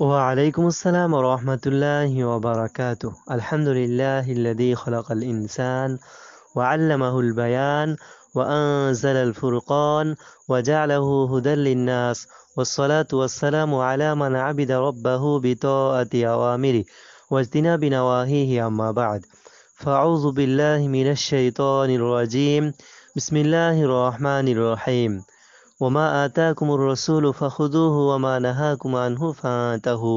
وعليكم السلام ورحمة الله وبركاته الحمد لله الذي خلق الإنسان وعلمه البيان وأنزل الفرقان وجعله هدى للناس والصلاة والسلام على من عبد ربه بطاعة أوامره واجتناب نواهيه أما بعد فأعوذ بالله من الشيطان الرجيم بسم الله الرحمن الرحيم ওমা আতা কুমুর রসুল ফাহুদুহু ওমা নাহা কুমানহু ফাতাহু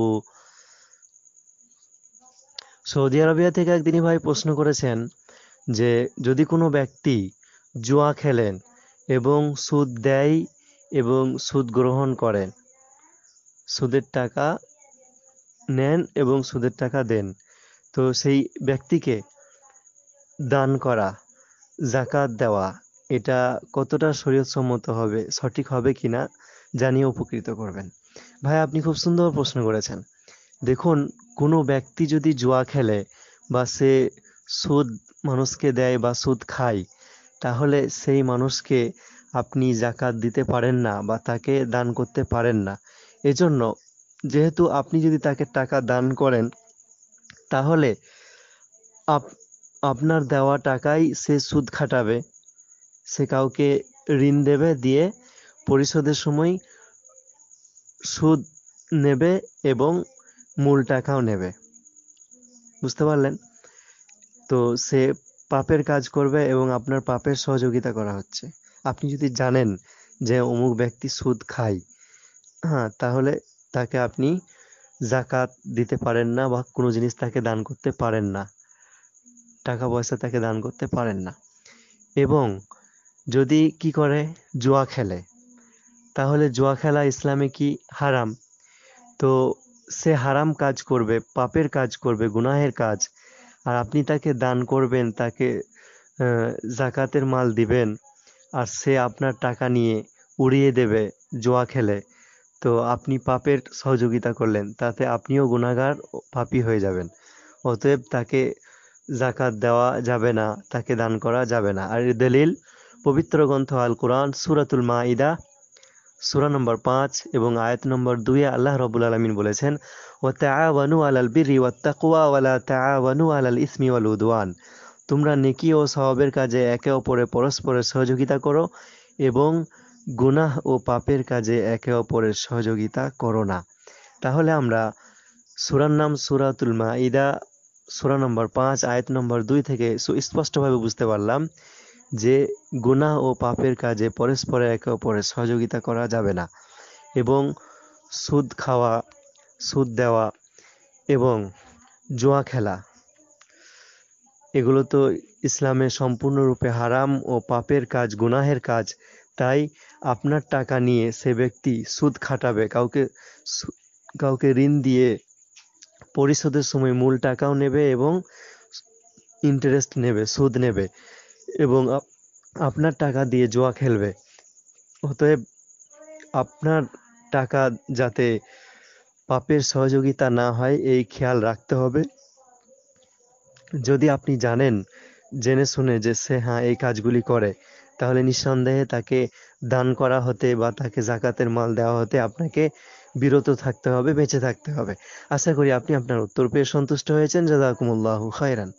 সৌদি আরবিয়া থেকে এক দিনী ভাই প্রশ্ন করেছেন যে যদি কোনো ব্যক্তি জুয়া খেলেন এবং সুদ দেয় এবং সুদ গ্রহণ করেন সুদের টাকা নেন এবং সুদের টাকা দেন তো সেই ব্যক্তিকে দান করা জাকাত দেওয়া এটা কতটা শরীয়তসম্মত হবে সঠিক হবে কিনা জানিয়ে উপকৃত করবেন ভাই আপনি খুব সুন্দর প্রশ্ন করেছেন দেখুন কোনো ব্যক্তি যদি জুয়া খেলে বা সে সুদ মানুষকে দেয় বা সুদ খায় তাহলে সেই মানুষকে আপনি জাকাত দিতে পারেন না বা তাকে দান করতে পারেন না এজন্য যেহেতু আপনি যদি তাকে টাকা দান করেন তাহলে আপনার দেওয়া টাকাই সে সুদ খাটাবে সে কাউকে ঋণ দেবে দিয়ে পরিশোধের সময় সুদ নেবে এবং মূল টাকাও নেবে বুঝতে পারলেন তো সে পাপের কাজ করবে এবং আপনার পাপের সহযোগিতা করা হচ্ছে আপনি যদি জানেন যে অমুক ব্যক্তি সুদ খায় হ্যাঁ তাহলে তাকে আপনি জাকাত দিতে পারেন না বা কোনো জিনিস তাকে দান করতে পারেন না টাকা পয়সা তাকে দান করতে পারেন না এবং যদি কি করে জুয়া খেলে তাহলে জুয়া খেলা ইসলামে কি হারাম তো সে হারাম কাজ করবে পাপের কাজ করবে গুনাহের কাজ আর আপনি তাকে দান করবেন তাকে জাকাতের মাল দিবেন আর সে আপনার টাকা নিয়ে উড়িয়ে দেবে জোয়া খেলে তো আপনি পাপের সহযোগিতা করলেন তাতে আপনিও গুণাগার পাপি হয়ে যাবেন অতএব তাকে জাকাত দেওয়া যাবে না তাকে দান করা যাবে না আর দলিল পবিত্র গ্রন্থ আল কোরআন সুরাতুল ইদা সুরা নম্বর পাঁচ এবং আয়াত নম্বর দুই আল্লাহ রবুল আলমিন বলেছেন ও তাওয়ানু আলাল বিরি ও তাকুয়া ওয়ালা তাওয়ানু আলাল ইসমি ওয়াল উদওয়ান তোমরা নেকি ও সহবের কাজে একে অপরে পরস্পরের সহযোগিতা করো এবং গুনাহ ও পাপের কাজে একে অপরের সহযোগিতা করো না তাহলে আমরা সুরার নাম সুরাতুল ইদা সুরা নম্বর পাঁচ আয়াত নম্বর দুই থেকে সুস্পষ্টভাবে বুঝতে পারলাম যে গুণা ও পাপের কাজে পরস্পরে একে অপরের সহযোগিতা করা যাবে না এবং সুদ খাওয়া সুদ দেওয়া এবং জোয়া খেলা এগুলো তো ইসলামে সম্পূর্ণরূপে হারাম ও পাপের কাজ গুনাহের কাজ তাই আপনার টাকা নিয়ে সে ব্যক্তি সুদ খাটাবে কাউকে কাউকে ঋণ দিয়ে পরিশোধের সময় মূল টাকাও নেবে এবং ইন্টারেস্ট নেবে সুদ নেবে এবং আপনার টাকা দিয়ে জুয়া খেলবে অতএব আপনার টাকা যাতে পাপের সহযোগিতা না হয় এই খেয়াল রাখতে হবে যদি আপনি জানেন জেনে শুনে যে সে হ্যাঁ এই কাজগুলি করে তাহলে নিঃসন্দেহে তাকে দান করা হতে বা তাকে জাকাতের মাল দেওয়া হতে আপনাকে বিরত থাকতে হবে বেঁচে থাকতে হবে আশা করি আপনি আপনার উত্তর পেয়ে সন্তুষ্ট হয়েছেন জাদাকুমুল্লাহ খায়রান